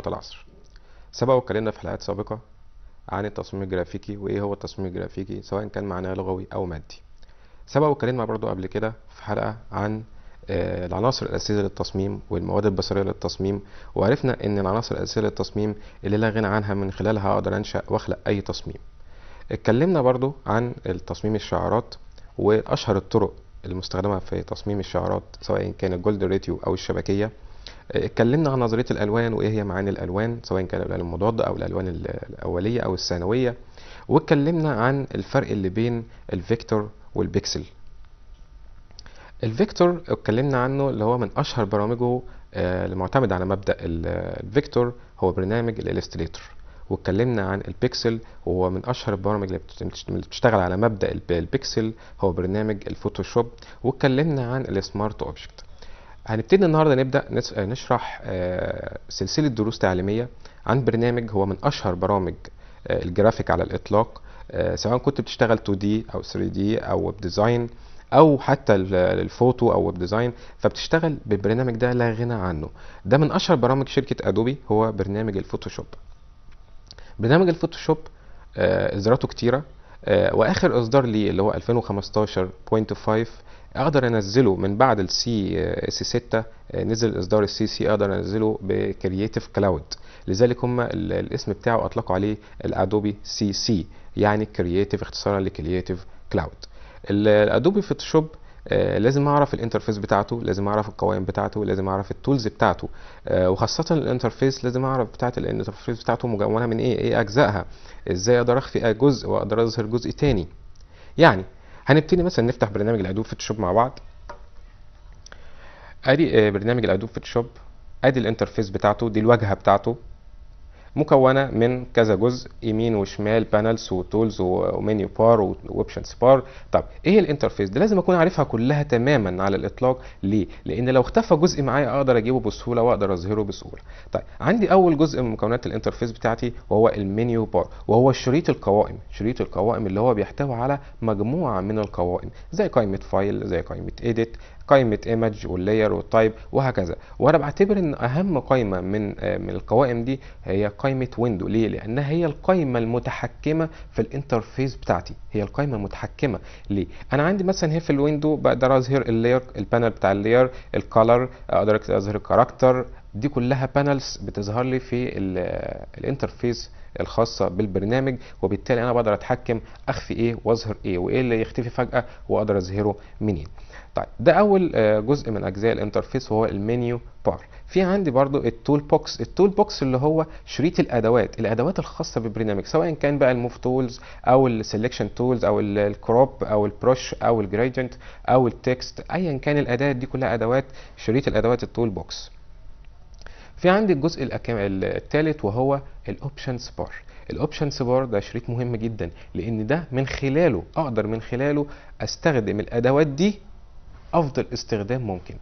صلاة العصر سبق واتكلمنا في حلقات سابقة عن التصميم الجرافيكي وإيه هو التصميم الجرافيكي سواء كان معناه لغوي أو مادي سبق واتكلمنا برضو قبل كده في حلقة عن آه، العناصر الأساسية للتصميم والمواد البصرية للتصميم وعرفنا إن العناصر الأساسية للتصميم اللي لا غنى عنها من خلالها أقدر أنشأ وأخلق أي تصميم اتكلمنا برضو عن تصميم الشعارات وأشهر الطرق المستخدمة في تصميم الشعارات سواء كان الجولد ريتيو أو الشبكية اتكلمنا عن نظريه الالوان وايه هي معاني الالوان سواء كان الالوان المضاده او الالوان الاوليه او الثانويه واتكلمنا عن الفرق اللي بين الفيكتور والبيكسل الفيكتور اتكلمنا عنه اللي هو من اشهر برامجه آه، المعتمد على مبدا الفيكتور هو برنامج الالستريتور واتكلمنا عن البيكسل وهو من اشهر البرامج اللي بتشتغل على مبدا البيكسل هو برنامج الفوتوشوب واتكلمنا عن السمارت اوبجكت هنبتدي النهارده نبدا آه، نشرح آه، سلسله دروس تعليميه عن برنامج هو من اشهر برامج آه، الجرافيك على الاطلاق سواء كنت بتشتغل 2 دي او 3 دي او ويب ديزاين او حتى الفوتو او ويب ديزاين فبتشتغل بالبرنامج ده لا غنى عنه ده من اشهر برامج شركه ادوبي هو برنامج الفوتوشوب برنامج الفوتوشوب اصداراته كتيره واخر اصدار ليه اللي هو 2015.5 اقدر انزله من بعد السي اس 6 نزل اصدار السي سي اقدر انزله بكرييتيف كلاود لذلك هم الاسم بتاعه اطلقوا عليه الادوبي سي سي يعني كرييتيف اختصارا لكرييتيف كلاود الادوبي فوتوشوب لازم اعرف الانترفيس بتاعته لازم اعرف القوائم بتاعته لازم اعرف التولز بتاعته آه، وخاصه الانترفيس لازم اعرف بتاعه الانترفيس بتاعته مكونه من ايه ايه اجزائها ازاي اقدر اخفي جزء واقدر اظهر جزء تاني يعني هنبتدي مثلا نفتح برنامج الادوب فوتوشوب مع بعض ادي آه، برنامج الادوب فوتوشوب ادي الانترفيس بتاعته دي الواجهه بتاعته مكونه من كذا جزء يمين وشمال بانلز وتولز ومنيو بار واوبشنز بار طب ايه الانترفيس دي لازم اكون عارفها كلها تماما على الاطلاق ليه لان لو اختفى جزء معايا اقدر اجيبه بسهوله واقدر اظهره بسهوله طيب عندي اول جزء من مكونات الانترفيس بتاعتي وهو المنيو بار وهو شريط القوائم شريط القوائم اللي هو بيحتوي على مجموعه من القوائم زي قائمه فايل زي قائمه اديت قائمه ايمج واللاير والتايب وهكذا وانا بعتبر ان اهم قائمه من آه، من القوائم دي هي قائمه ويندو ليه لانها هي القائمه المتحكمه في الانترفيس بتاعتي هي القائمه المتحكمه ليه انا عندي مثلا هنا في الويندو بقدر اظهر اللاير البانل بتاع اللاير الكالر آه، اقدر اظهر الكاركتر دي كلها بانلز بتظهر لي في الانترفيس آه، الخاصة بالبرنامج وبالتالي انا بقدر اتحكم اخفي ايه واظهر ايه وايه اللي يختفي فجأة واقدر اظهره منين طيب ده اول آه، جزء من اجزاء الانترفيس وهو المنيو بار في عندي برضو التول بوكس التول بوكس اللي هو شريط الادوات الادوات الخاصه ببريناميك سواء كان بقى الموف تولز او السلكشن تولز او الكروب او البروش او الجريدينت او التكست ايا كان الاداه دي كلها ادوات شريط الادوات التول بوكس في عندي الجزء الثالث وهو الاوبشنز بار الاوبشنز بار ده شريط مهم جدا لان ده من خلاله اقدر من خلاله استخدم الادوات دي افضل استخدام ممكن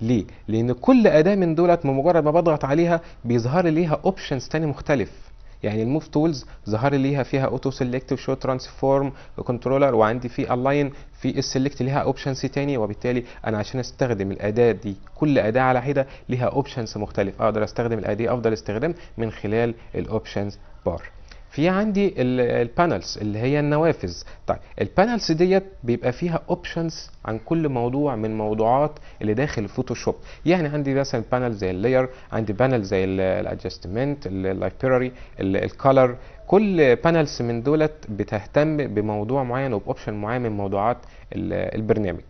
ليه لان كل اداه من دولت بمجرد ما بضغط عليها بيظهر لي ليها اوبشنز تاني مختلف يعني الموف تولز ظهر لي ليها فيها اوتو سيلكت وشو ترانسفورم وكنترولر وعندي في الاين في السيلكت ليها اوبشنز تاني وبالتالي انا عشان استخدم الاداه دي كل اداه على حده ليها اوبشنز مختلف اقدر استخدم الاداه افضل استخدام من خلال الاوبشنز بار في عندي البانلز اللي هي النوافذ طيب البانلز ديت بيبقى فيها اوبشنز عن كل موضوع من موضوعات اللي داخل الفوتوشوب يعني عندي مثلا بانل زي اللاير عندي بانل زي الادجستمنت اللايبراري الكالر كل بانلز من دولت بتهتم بموضوع معين وباوبشن معين من موضوعات البرنامج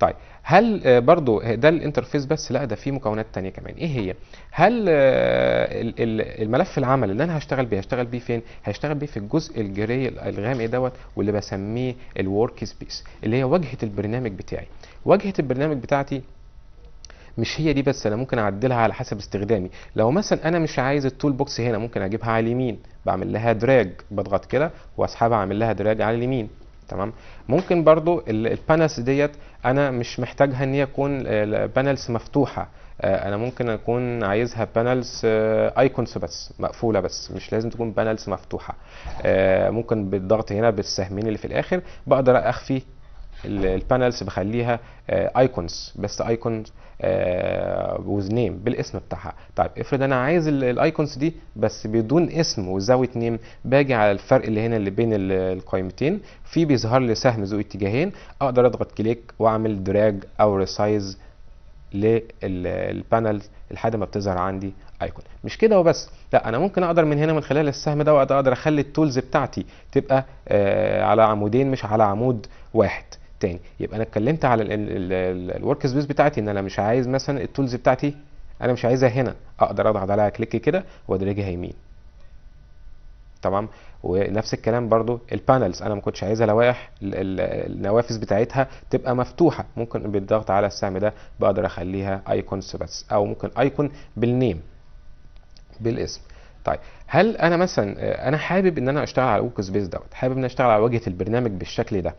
طيب هل آه، برضو ده الانترفيس بس لا ده في مكونات تانية كمان ايه هي هل آه، الملف العمل اللي انا هشتغل بيه هشتغل بيه فين هشتغل بيه في الجزء الجري الغامق دوت واللي بسميه الورك سبيس اللي هي واجهه البرنامج بتاعي واجهه البرنامج بتاعتي مش هي دي بس انا ممكن اعدلها على حسب استخدامي لو مثلا انا مش عايز التول بوكس هنا ممكن اجيبها على اليمين بعمل لها دراج بضغط كده واسحبها اعمل لها دراج على اليمين تمام ممكن برضو البانلز ديت انا مش محتاجها ان هي تكون بانلز آه، مفتوحه آه، انا ممكن اكون عايزها بانلز ايكونز آه، بس مقفوله بس مش لازم تكون بانلز مفتوحه ممكن بالضغط هنا بالسهمين اللي في الاخر بقدر اخفي البانلز بخليها ايكونز بس ايكونز وذ نيم بالاسم بتاعها طيب افرض انا عايز الايكونز دي بس بدون اسم وزاويه نيم باجي على الفرق اللي هنا اللي بين القائمتين في بيظهر لي سهم ذو اتجاهين اقدر اضغط كليك واعمل دراج او ريسايز للبانل لحد ما بتظهر عندي ايكون مش كده وبس لا انا ممكن اقدر من هنا من خلال السهم ده اقدر اخلي التولز بتاعتي تبقى آه، على عمودين مش على عمود واحد تاني يبقى انا اتكلمت على الورك سبيس بتاعتي ان انا مش عايز مثلا التولز بتاعتي انا مش عايزها هنا اقدر اضغط عليها كليك كده وادرجها يمين تمام ونفس الكلام برضو البانلز انا ما كنتش عايزها لوائح النوافذ بتاعتها تبقى مفتوحه ممكن بالضغط على السهم ده بقدر اخليها ايكونز بس او ممكن ايكون بالنيم بالاسم طيب هل انا مثلا آه، انا حابب ان انا اشتغل على الورك بيس دوت حابب ان اشتغل على واجهه البرنامج بالشكل ده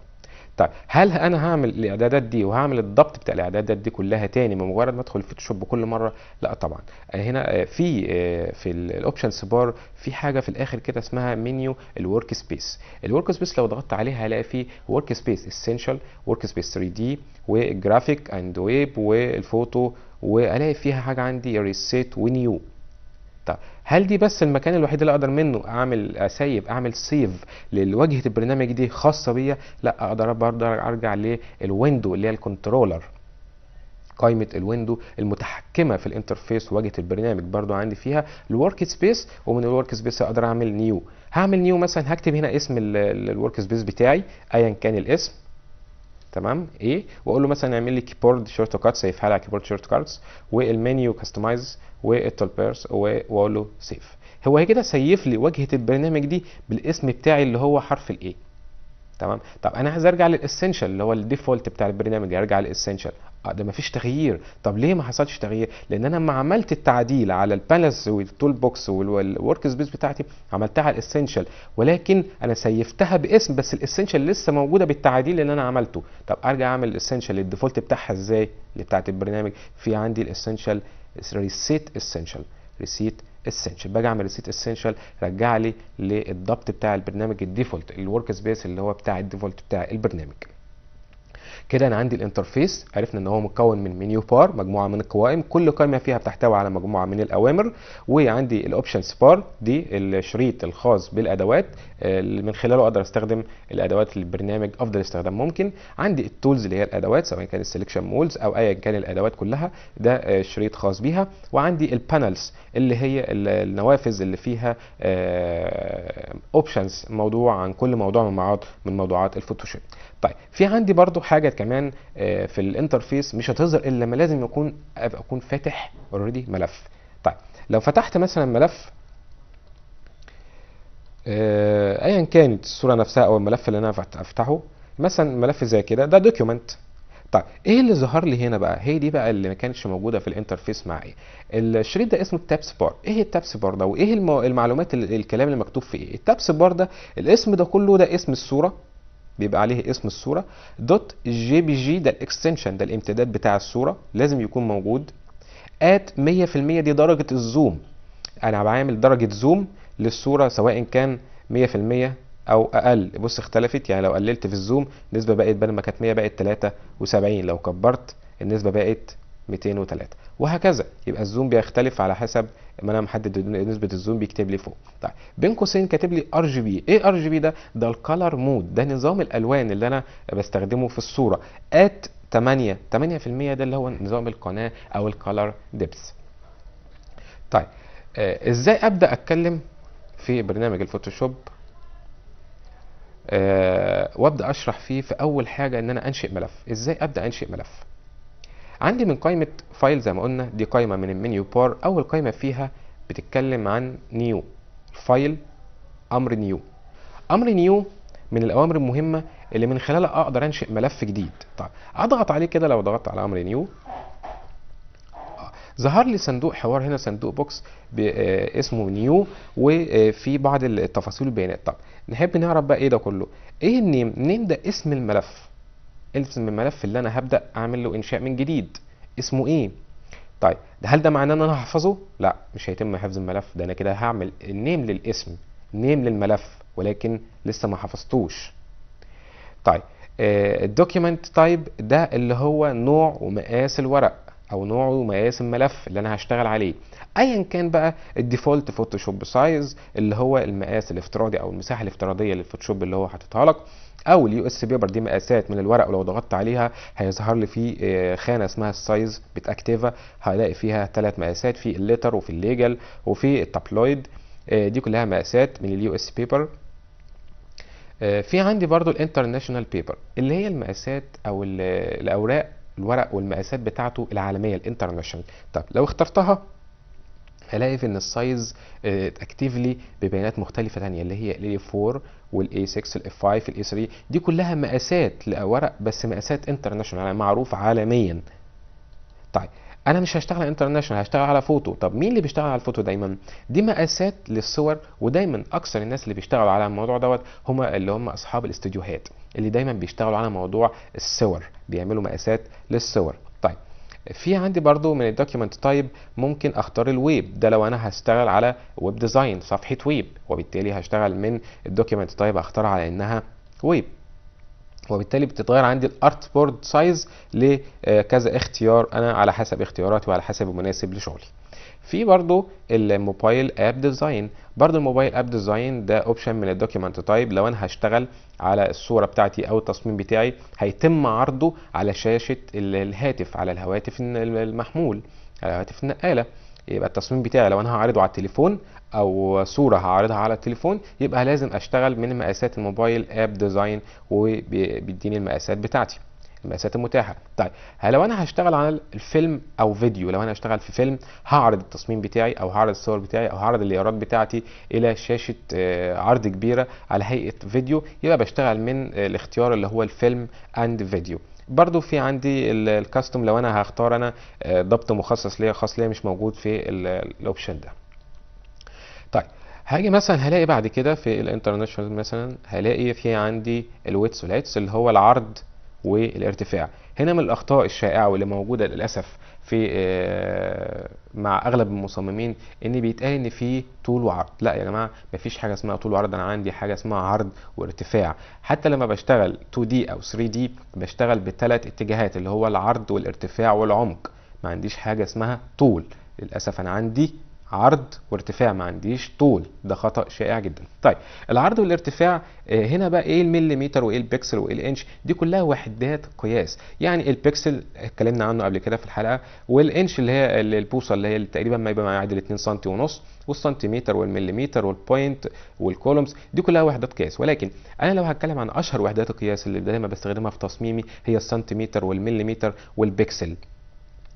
طيب هل انا هعمل الاعدادات دي وهعمل الضبط بتاع الاعدادات دي كلها تاني بمجرد ما ادخل الفوتوشوب كل مره لا طبعا هنا آه، في آه، في الاوبشنز بار في حاجه في الاخر كده اسمها منيو الورك سبيس الورك سبيس لو ضغطت عليها هلاقي فيه ورك سبيس اسينشال ورك سبيس 3 دي والجرافيك اند ويب والفوتو والاقي فيها حاجه عندي ريسيت ونيو طيب هل دي بس المكان الوحيد اللي اقدر منه اعمل اسيب اعمل سيف لواجهه البرنامج دي خاصه بيا لا اقدر برضه ارجع للويندو اللي هي الكنترولر قائمة الويندو المتحكمة في الانترفيس وواجهة البرنامج برضو عندي فيها الورك سبيس ومن الورك سبيس اقدر اعمل نيو هعمل نيو مثلا هكتب هنا اسم الورك سبيس بتاعي ايا كان الاسم تمام ايه واقول له مثلا اعمل لي كيبورد شورت كاتس هيفها لي على كيبورد شورت كاتس والمنيو كاستمايز والتولبيرس واقول له سيف هو كده سيف لي واجهه البرنامج دي بالاسم بتاعي اللي هو حرف الايه تمام طب انا عايز ارجع للاسنشال اللي هو الديفولت بتاع البرنامج ارجع للاسنشال ده ده مفيش تغيير طب ليه ما حصلش تغيير لان انا لما عملت التعديل على البالانس والتول بوكس والورك سبيس بتاعتي عملتها على الاسنشال ولكن انا سيفتها باسم بس الاسنشال لسه موجوده بالتعديل اللي انا عملته طب ارجع اعمل الاسنشال الديفولت بتاعها ازاي اللي بتاعت البرنامج في عندي الاسنشال ريسيت اسنشال ريسيت اسينشال باجي اعمل ريسيت اسينشال رجع لي للضبط بتاع البرنامج الديفولت الورك سبيس اللي هو بتاع الديفولت بتاع البرنامج كده انا عندي الانترفيس عرفنا ان هو مكون من منيو بار مجموعه من القوائم كل قائمه فيها بتحتوي على مجموعه من الاوامر وعندي الاوبشنز بار دي الشريط الخاص بالادوات اللي آه، من خلاله اقدر استخدم الادوات للبرنامج افضل استخدام ممكن عندي التولز اللي هي الادوات سواء كان السلكشن مولز او ايا كان الادوات كلها ده آه، شريط خاص بيها وعندي البانلز اللي هي النوافذ اللي فيها اوبشنز آه، موضوع عن كل موضوع من موضوعات الفوتوشوب طيب في عندي برضو حاجه كمان آه، في الانترفيس مش هتظهر الا لما لازم يكون ابقى اكون فاتح اوريدي ملف طيب لو فتحت مثلا ملف آه، ايا كانت الصوره نفسها او الملف اللي انا افتحه مثلا ملف زي كده ده دوكيومنت طيب ايه اللي ظهر لي هنا بقى هي دي بقى اللي ما كانتش موجوده في الانترفيس معايا الشريط ده اسمه التابس بار ايه التابس بار ده وايه المعلومات الكلام اللي مكتوب في ايه التابس بار ده الاسم ده كله ده اسم الصوره بيبقى عليه اسم الصوره دوت جي بي جي ده الاكستنشن ده الامتداد بتاع الصوره لازم يكون موجود ات 100% دي درجه الزوم انا بعمل درجه زوم للصوره سواء كان 100% او اقل بص اختلفت يعني لو قللت في الزوم النسبه بقت بدل ما كانت 100 بقت 73 لو كبرت النسبه بقت 203 وهكذا يبقى الزوم بيختلف على حسب ما انا محدد نسبه الزوم بيكتب لي فوق طيب بين قوسين كاتب لي ار جي بي ايه ار جي بي ده ده الكالر مود ده نظام الالوان اللي انا بستخدمه في الصوره ات 8 8% ده اللي هو نظام القناه او الكالر ديبس طيب آه ازاي ابدا اتكلم في برنامج الفوتوشوب آه وابدا اشرح فيه في اول حاجه ان انا انشئ ملف ازاي ابدا انشئ ملف عندي من قائمه فايل زي ما قلنا دي قائمه من المنيو بار اول قائمه فيها بتتكلم عن نيو فايل امر نيو امر نيو من الاوامر المهمه اللي من خلالها اقدر انشئ ملف جديد طيب اضغط عليه كده لو ضغطت على امر نيو ظهر لي صندوق حوار هنا صندوق بوكس آه، اسمه نيو وفي آه، بعض التفاصيل والبيانات طب نحب نعرف بقى ايه ده كله ايه النيم نيم ده اسم الملف اسم الملف اللي انا هبدا اعمل له انشاء من جديد اسمه ايه طيب ده هل ده معناه ان انا هحفظه لا مش هيتم حفظ الملف ده انا كده هعمل النيم للاسم نيم للملف ولكن لسه ما حفظتوش طيب آه، الدوكيمنت تايب ده اللي هو نوع ومقاس الورق او نوع ومقاس الملف اللي انا هشتغل عليه ايا كان بقى الديفولت فوتوشوب سايز اللي هو المقاس الافتراضي او المساحه الافتراضيه للفوتوشوب اللي هو حاططها لك او اليو اس بيبر دي مقاسات من الورق ولو ضغطت عليها هيظهر لي في آه، خانه اسمها السايز بتاكتيفا هلاقي فيها ثلاث مقاسات في الليتر وفي الليجل وفي التابلويد آه، دي كلها مقاسات من اليو اس بيبر آه، في عندي برضو الانترناشونال بيبر اللي هي المقاسات او الاوراق الورق والمقاسات بتاعته العالميه الانترناشونال طب لو اخترتها هلاقي في ان السايز اكتفلي آه، ببيانات مختلفه ثانيه اللي هي الاي 4 والاي 6 الاف 5 a 3 دي كلها مقاسات لورق بس مقاسات انترناشونال يعني معروف عالميا طيب انا مش هشتغل على انترناشونال هشتغل على فوتو طب مين اللي بيشتغل على الفوتو دايما دي مقاسات للصور ودايما اكثر الناس اللي بيشتغلوا على الموضوع دوت هم اللي هم اصحاب الاستديوهات اللي دايما بيشتغلوا على موضوع الصور بيعملوا مقاسات للصور في عندي برضو من الدوكيمنت تايب ممكن اختار الويب ده لو انا هشتغل على ويب ديزاين صفحه ويب وبالتالي هشتغل من الدوكيمنت تايب اختار على انها ويب وبالتالي بتتغير عندي الارت بورد سايز لكذا اختيار انا على حسب اختياراتي وعلى حسب المناسب لشغلي في برضو الموبايل اب ديزاين برضو الموبايل اب ديزاين ده اوبشن من الدوكيمنت تايب لو انا هشتغل على الصوره بتاعتي او التصميم بتاعي هيتم عرضه على شاشه الهاتف على الهواتف المحمول على الهواتف النقاله يبقى التصميم بتاعي لو انا هعرضه على التليفون او صوره هعرضها على التليفون يبقى لازم اشتغل من مقاسات الموبايل اب ديزاين وبيديني المقاسات بتاعتي المقاسات المتاحه طيب لو انا هشتغل على الفيلم او فيديو لو انا هشتغل في فيلم هعرض التصميم بتاعي او هعرض الصور بتاعي او هعرض الليارات بتاعتي الى شاشه آه، عرض كبيره على هيئه فيديو يبقى بشتغل من آه، الاختيار اللي هو الفيلم اند فيديو برضو في عندي الكاستم لو انا هختار انا آه، ضبط مخصص ليا خاص ليا مش موجود في الاوبشن ده طيب هاجي مثلا هلاقي بعد كده في الانترناشونال مثلا هلاقي في عندي الويتس والهيتس اللي هو العرض والارتفاع هنا من الاخطاء الشائعه واللي موجوده للاسف في آه، مع اغلب المصممين ان بيتقال ان في طول وعرض لا يا جماعه مفيش حاجه اسمها طول وعرض انا عندي حاجه اسمها عرض وارتفاع حتى لما بشتغل 2 دي او 3 دي بشتغل بثلاث اتجاهات اللي هو العرض والارتفاع والعمق ما عنديش حاجه اسمها طول للاسف انا عندي عرض وارتفاع ما عنديش طول ده خطا شائع جدا طيب العرض والارتفاع آه، هنا بقى ايه المليمتر وايه البكسل وايه الانش دي كلها وحدات قياس يعني البكسل اتكلمنا عنه قبل كده في الحلقه والانش اللي هي البوصه اللي هي تقريبا ما يبقى معادل 2 سم ونص والسنتيمتر والمليمتر والبوينت والكولومز دي كلها وحدات قياس ولكن انا لو هتكلم عن اشهر وحدات القياس اللي دايما بستخدمها في تصميمي هي السنتيمتر والمليمتر والبكسل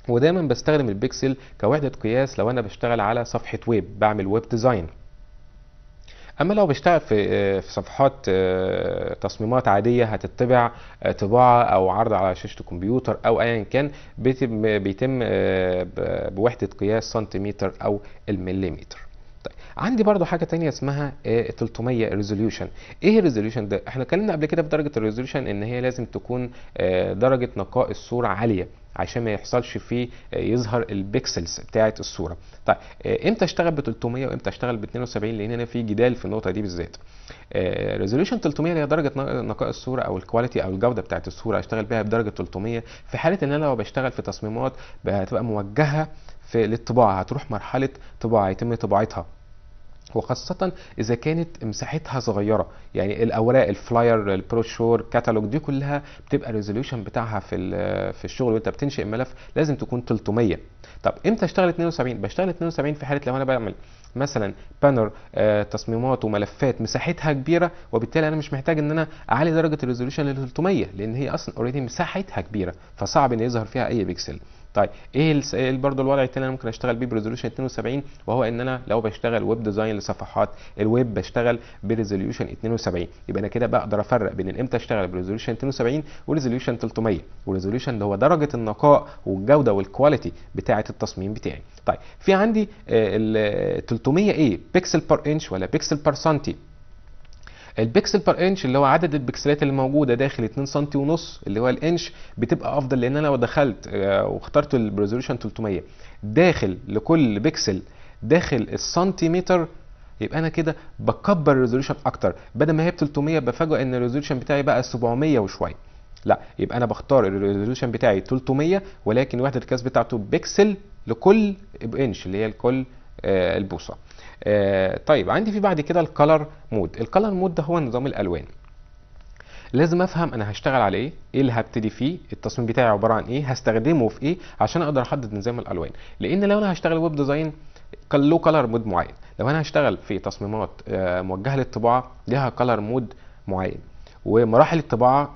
ودايما بستخدم البكسل كوحدة قياس لو انا بشتغل على صفحة ويب بعمل ويب ديزاين اما لو بشتغل في آه، في صفحات آه، تصميمات عاديه هتتبع آه، طباعه او عرض على شاشه الكمبيوتر او ايا كان بيتم بوحده قياس سنتيمتر او المليمتر طيب عندي برضو حاجه تانية اسمها 300 ريزوليوشن ايه الريزوليوشن ده احنا اتكلمنا قبل كده في درجه الريزوليوشن ان هي لازم تكون درجه نقاء الصوره عاليه عشان ما يحصلش فيه آه، يظهر البكسلز بتاعه الصوره طيب آه، امتى اشتغل ب 300 وامتى اشتغل ب 72 لان هنا في جدال في النقطه دي بالذات ريزوليوشن آه، 300 هي درجه نقاء الصوره او الكواليتي او الجوده بتاعه الصوره اشتغل بيها بدرجه 300 في حاله ان انا لو بشتغل في تصميمات هتبقى موجهه في للطباعه هتروح مرحله طباعه يتم طباعتها وخاصة إذا كانت مساحتها صغيرة يعني الأوراق الفلاير البروشور كاتالوج دي كلها بتبقى الريزوليوشن بتاعها في في الشغل وأنت بتنشئ ملف لازم تكون 300 طب إمتى أشتغل 72 بشتغل 72 في حالة لو أنا بعمل مثلا بانر آه تصميمات وملفات مساحتها كبيره وبالتالي انا مش محتاج ان انا اعلي درجه الريزوليوشن ل 300 لان هي اصلا اوريدي مساحتها كبيره فصعب ان يظهر فيها اي بيكسل طيب ايه, إيه برضه الوضع التاني اللي انا ممكن اشتغل بيه بريزوليوشن 72 وهو ان انا لو بشتغل ويب ديزاين لصفحات الويب بشتغل بريزوليوشن 72 يبقى انا كده بقدر افرق بين امتى اشتغل بريزوليوشن 72 وريزوليوشن 300 وريزوليوشن اللي هو درجه النقاء والجوده والكواليتي بتاعه التصميم بتاعي طيب في عندي آه، ال 300 ايه بيكسل بر انش ولا بيكسل بر سنتي البكسل بر انش اللي هو عدد البكسلات اللي موجوده داخل 2 سم ونص اللي هو الانش بتبقى افضل لان انا لو دخلت آه، واخترت الريزوليوشن 300 داخل لكل بكسل داخل السنتيمتر يبقى انا كده بكبر الريزوليشن اكتر بدل ما هي ب 300 بفاجئ ان الريزوليشن بتاعي بقى 700 وشويه لا يبقى انا بختار الريزوليشن بتاعي 300 ولكن وحده القياس بتاعته بكسل لكل انش اللي هي لكل آه، البوصه آه طيب عندي في بعد كده الكالر مود الكالر مود ده هو نظام الالوان لازم افهم انا هشتغل على ايه ايه اللي هبتدي فيه التصميم بتاعي عباره عن ايه هستخدمه في ايه عشان اقدر احدد نظام الالوان لان لو انا هشتغل ويب ديزاين له كلر مود معين لو انا هشتغل في تصميمات آه، موجهه للطباعه ليها كلر مود معين ومراحل الطباعه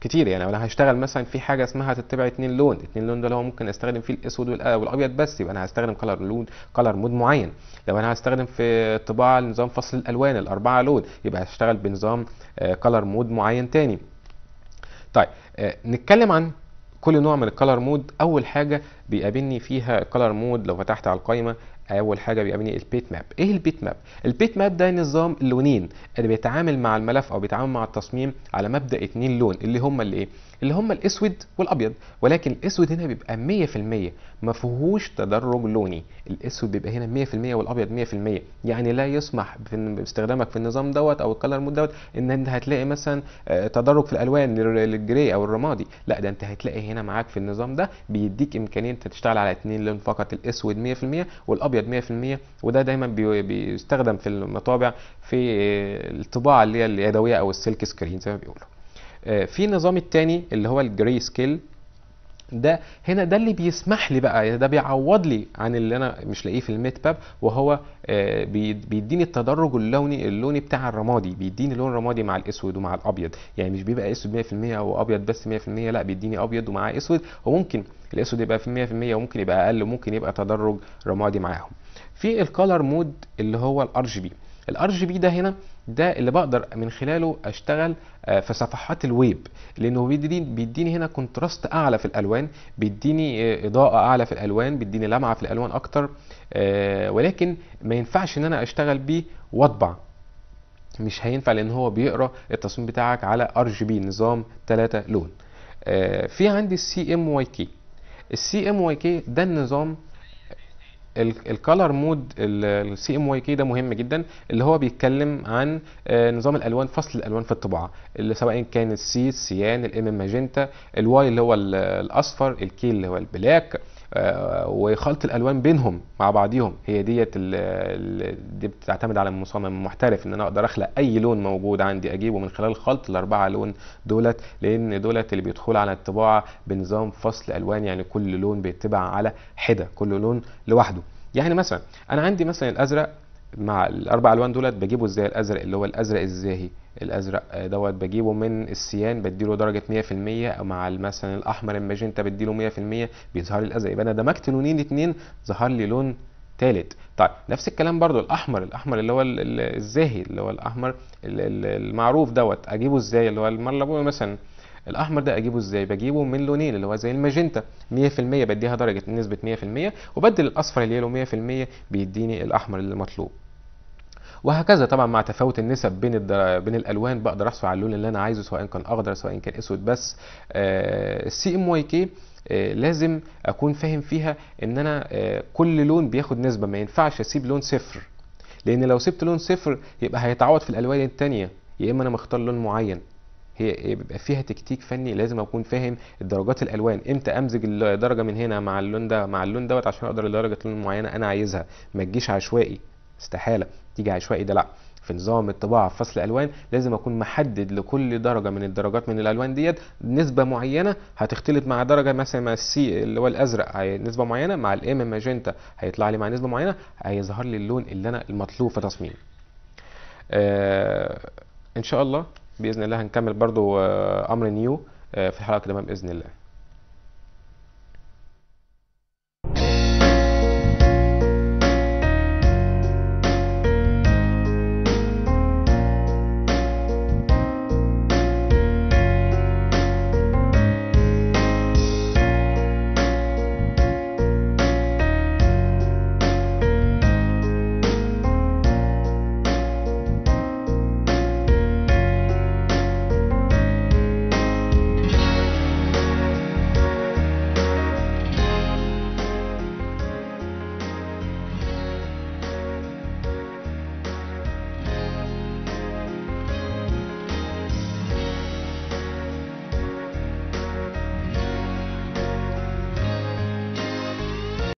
كتير يعني انا هشتغل مثلا في حاجه اسمها تتبع اتنين لون اتنين لون ده اللي هو ممكن استخدم فيه الاسود والابيض بس يبقى انا هستخدم كلر لون كلر مود معين لو انا هستخدم في طباعه نظام فصل الالوان الاربعه لون يبقى هشتغل بنظام كلر آه، مود معين تاني طيب آه، نتكلم عن كل نوع من الكلر مود اول حاجه بيقابلني فيها الكلر مود لو فتحت على القائمه اول حاجه بيقابلني البيت ماب ايه البيت ماب البيت ماب ده نظام اللونين اللي بيتعامل مع الملف او بيتعامل مع التصميم على مبدا اتنين لون اللي هما اللي إيه؟ اللي هم الاسود والابيض ولكن الاسود هنا بيبقى 100% ما فيهوش تدرج لوني الاسود بيبقى هنا 100% والابيض 100% يعني لا يسمح باستخدامك في النظام دوت او الكلر مود دوت ان انت هتلاقي مثلا آه، تدرج في الالوان الجري او الرمادي لا ده انت هتلاقي هنا معاك في النظام ده بيديك امكانيه انت تشتغل على اثنين لون فقط الاسود 100% والابيض 100% وده دايما بيستخدم في المطابع في آه، الطباعه اللي هي اليدويه او السلك سكرين زي ما بيقولوا آه، في النظام الثاني اللي هو الجري سكيل ده هنا ده اللي بيسمح لي بقى ده بيعوض لي عن اللي انا مش لاقيه في الميت باب وهو آه، بيديني التدرج اللوني اللوني بتاع الرمادي بيديني لون رمادي مع الاسود ومع الابيض يعني مش بيبقى اسود 100% او ابيض بس 100% لا بيديني ابيض ومعاه اسود وممكن الاسود يبقى في 100% وممكن يبقى اقل وممكن يبقى تدرج رمادي معاهم في الكالر مود اللي هو الار جي بي الار جي بي ده هنا ده اللي بقدر من خلاله اشتغل آه، في صفحات الويب لانه بيديني بيديني هنا كونتراست اعلى في الالوان بيديني آه، اضاءه اعلى في الالوان بيديني لمعه في الالوان اكتر آه، ولكن ما ينفعش ان انا اشتغل بيه واطبع مش هينفع لان هو بيقرا التصميم بتاعك على ار جي بي نظام 3 لون في عندي السي ام واي كي السي ام واي كي ده النظام الكالر مود السي ام واي كي ده مهم جدا اللي هو بيتكلم عن آه، نظام الالوان فصل الالوان في الطباعه اللي سواء كان السي السيان الام ماجنتا الواي اللي هو الاصفر الكي اللي هو البلاك آه، وخلط الالوان بينهم مع بعضيهم هي ديت دي بتعتمد على مصمم محترف ان انا اقدر اخلق اي لون موجود عندي اجيبه من خلال خلط الاربعه لون دولت لان دولت اللي بيدخل على الطباعه بنظام فصل الوان يعني كل لون بيتبع على حده كل لون لوحده يعني مثلا انا عندي مثلا الازرق مع الاربع الوان دولت بجيبه ازاي الازرق اللي هو الازرق الزاهي الازرق دوت بجيبه من السيان بديله درجه 100% مع مثلا الاحمر الماجنتا بديله 100% بيظهر لي الازرق يبقى انا دمجت لونين اتنين ظهر لي لون تالت طيب نفس الكلام برضو الاحمر الاحمر اللي هو الزاهي اللي هو الاحمر المعروف دوت اجيبه ازاي اللي هو المرلبون مثلا الاحمر ده اجيبه ازاي بجيبه من لونين اللي هو زي الماجنتا 100% بديها درجه نسبه 100% وبدل الاصفر اليلو 100% بيديني الاحمر اللي مطلوب وهكذا طبعا مع تفاوت النسب بين بين الالوان بقدر احصل على اللون اللي انا عايزه سواء كان اخضر سواء كان اسود بس السي ام واي كي لازم اكون فاهم فيها ان انا آه، كل لون بياخد نسبه ما ينفعش اسيب لون صفر لان لو سبت لون صفر يبقى هيتعوض في الالوان التانية يا اما انا مختار لون معين هي بيبقى فيها تكتيك فني لازم اكون فاهم الدرجات الالوان امتى امزج الدرجه من هنا مع اللون ده مع اللون دوت عشان اقدر لدرجه لون معينه انا عايزها ما تجيش عشوائي استحاله تيجي عشوائي ده لا في نظام الطباعه في فصل الالوان لازم اكون محدد لكل درجه من الدرجات من الالوان ديت نسبه معينه هتختلط مع درجه مثلا السي اللي هو الازرق نسبه معينه مع الام ماجنتا هيطلع لي مع نسبه معينه هيظهر لي اللون اللي انا المطلوب في تصميم آه ان شاء الله باذن الله هنكمل برضو آه، امر نيو آه، في الحلقه القادمه باذن الله